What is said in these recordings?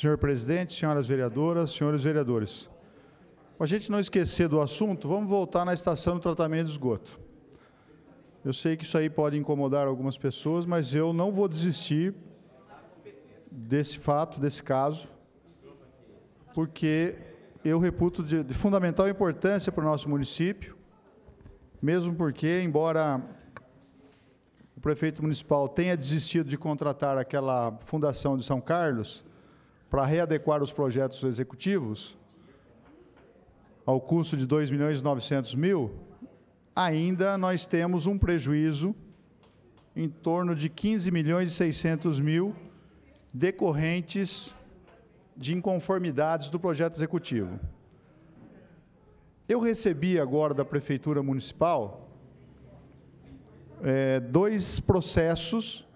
Senhor presidente, senhoras vereadoras, senhores vereadores. Para a gente não esquecer do assunto, vamos voltar na estação do tratamento de esgoto. Eu sei que isso aí pode incomodar algumas pessoas, mas eu não vou desistir desse fato, desse caso, porque eu reputo de, de fundamental importância para o nosso município, mesmo porque, embora o prefeito municipal tenha desistido de contratar aquela fundação de São Carlos, para readequar os projetos executivos ao custo de 2 milhões e 900 mil, ainda nós temos um prejuízo em torno de 15 milhões e 600 mil decorrentes de inconformidades do projeto executivo. Eu recebi agora da Prefeitura Municipal é, dois processos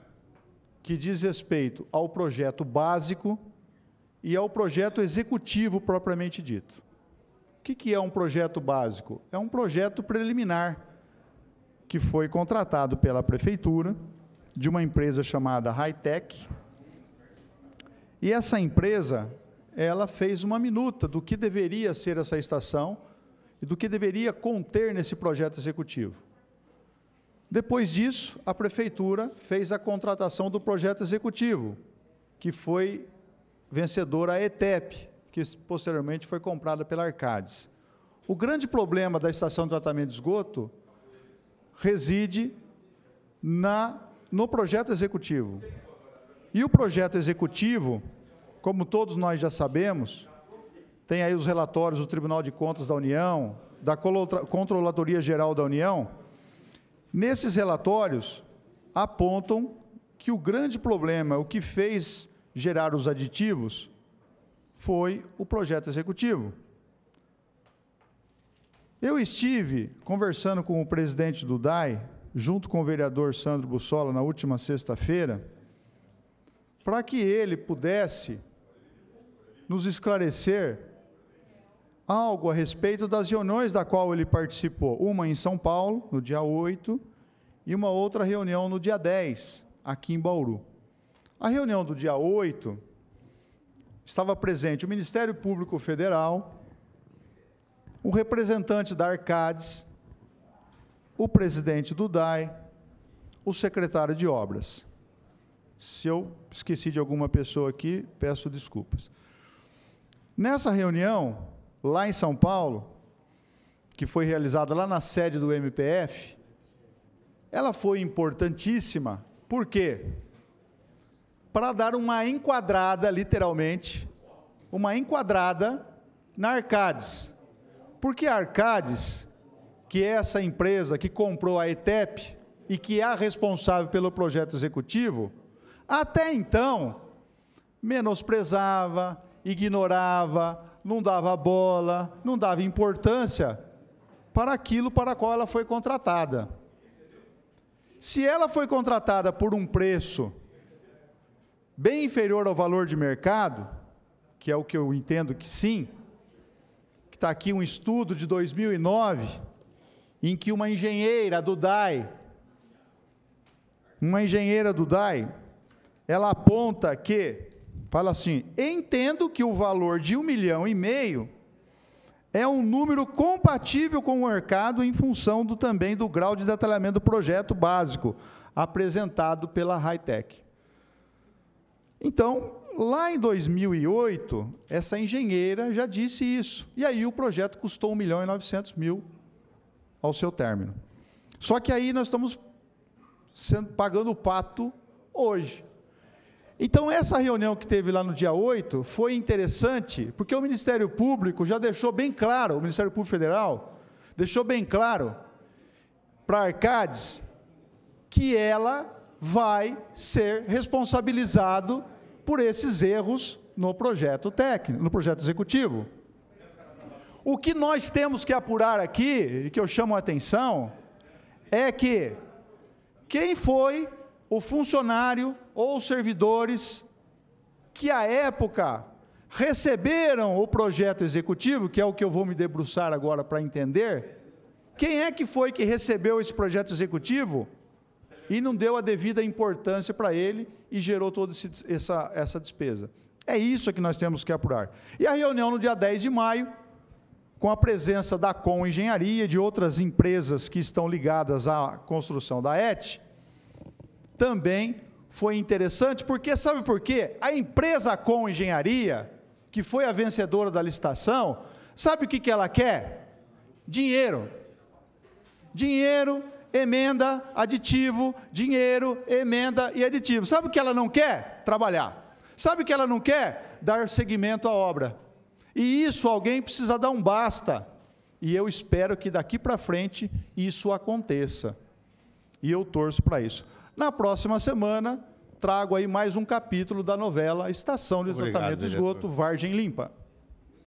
que diz respeito ao projeto básico e ao é projeto executivo propriamente dito. O que, que é um projeto básico? É um projeto preliminar que foi contratado pela prefeitura de uma empresa chamada Hightech. E essa empresa, ela fez uma minuta do que deveria ser essa estação e do que deveria conter nesse projeto executivo. Depois disso, a prefeitura fez a contratação do projeto executivo, que foi vencedora a ETEP, que posteriormente foi comprada pela Arcades. O grande problema da estação de tratamento de esgoto reside na, no projeto executivo. E o projeto executivo, como todos nós já sabemos, tem aí os relatórios do Tribunal de Contas da União, da Controladoria Geral da União. Nesses relatórios apontam que o grande problema, o que fez gerar os aditivos foi o projeto executivo. Eu estive conversando com o presidente do DAI, junto com o vereador Sandro Bussola, na última sexta-feira, para que ele pudesse nos esclarecer algo a respeito das reuniões da qual ele participou, uma em São Paulo, no dia 8, e uma outra reunião no dia 10, aqui em Bauru. A reunião do dia 8 estava presente o Ministério Público Federal, o representante da Arcades, o presidente do DAE, o secretário de obras. Se eu esqueci de alguma pessoa aqui, peço desculpas. Nessa reunião, lá em São Paulo, que foi realizada lá na sede do MPF, ela foi importantíssima. Por quê? Porque para dar uma enquadrada, literalmente, uma enquadrada na Arcades. Porque a Arcades, que é essa empresa que comprou a ETEP e que é a responsável pelo projeto executivo, até então menosprezava, ignorava, não dava bola, não dava importância para aquilo para qual ela foi contratada. Se ela foi contratada por um preço bem inferior ao valor de mercado, que é o que eu entendo que sim, que está aqui um estudo de 2009, em que uma engenheira do DAI, uma engenheira do DAI, ela aponta que, fala assim, entendo que o valor de um milhão e meio é um número compatível com o mercado em função do, também do grau de detalhamento do projeto básico apresentado pela Hightech. Então, lá em 2008, essa engenheira já disse isso. E aí o projeto custou 1 milhão e 900 mil ao seu término. Só que aí nós estamos sendo, pagando o pato hoje. Então, essa reunião que teve lá no dia 8 foi interessante, porque o Ministério Público já deixou bem claro, o Ministério Público Federal deixou bem claro para a Arcades que ela vai ser responsabilizado por esses erros no projeto técnico, no projeto executivo. O que nós temos que apurar aqui, e que eu chamo a atenção, é que quem foi o funcionário ou os servidores que, à época, receberam o projeto executivo, que é o que eu vou me debruçar agora para entender, quem é que foi que recebeu esse projeto executivo? e não deu a devida importância para ele e gerou toda essa, essa despesa. É isso que nós temos que apurar. E a reunião no dia 10 de maio, com a presença da Com Engenharia e de outras empresas que estão ligadas à construção da ET, também foi interessante, porque sabe por quê? A empresa Com Engenharia, que foi a vencedora da licitação, sabe o que, que ela quer? Dinheiro. Dinheiro emenda, aditivo, dinheiro, emenda e aditivo. Sabe o que ela não quer? Trabalhar. Sabe o que ela não quer? Dar seguimento à obra. E isso alguém precisa dar um basta. E eu espero que daqui para frente isso aconteça. E eu torço para isso. Na próxima semana, trago aí mais um capítulo da novela Estação de Obrigado, Tratamento de Esgoto, Vargem Limpa.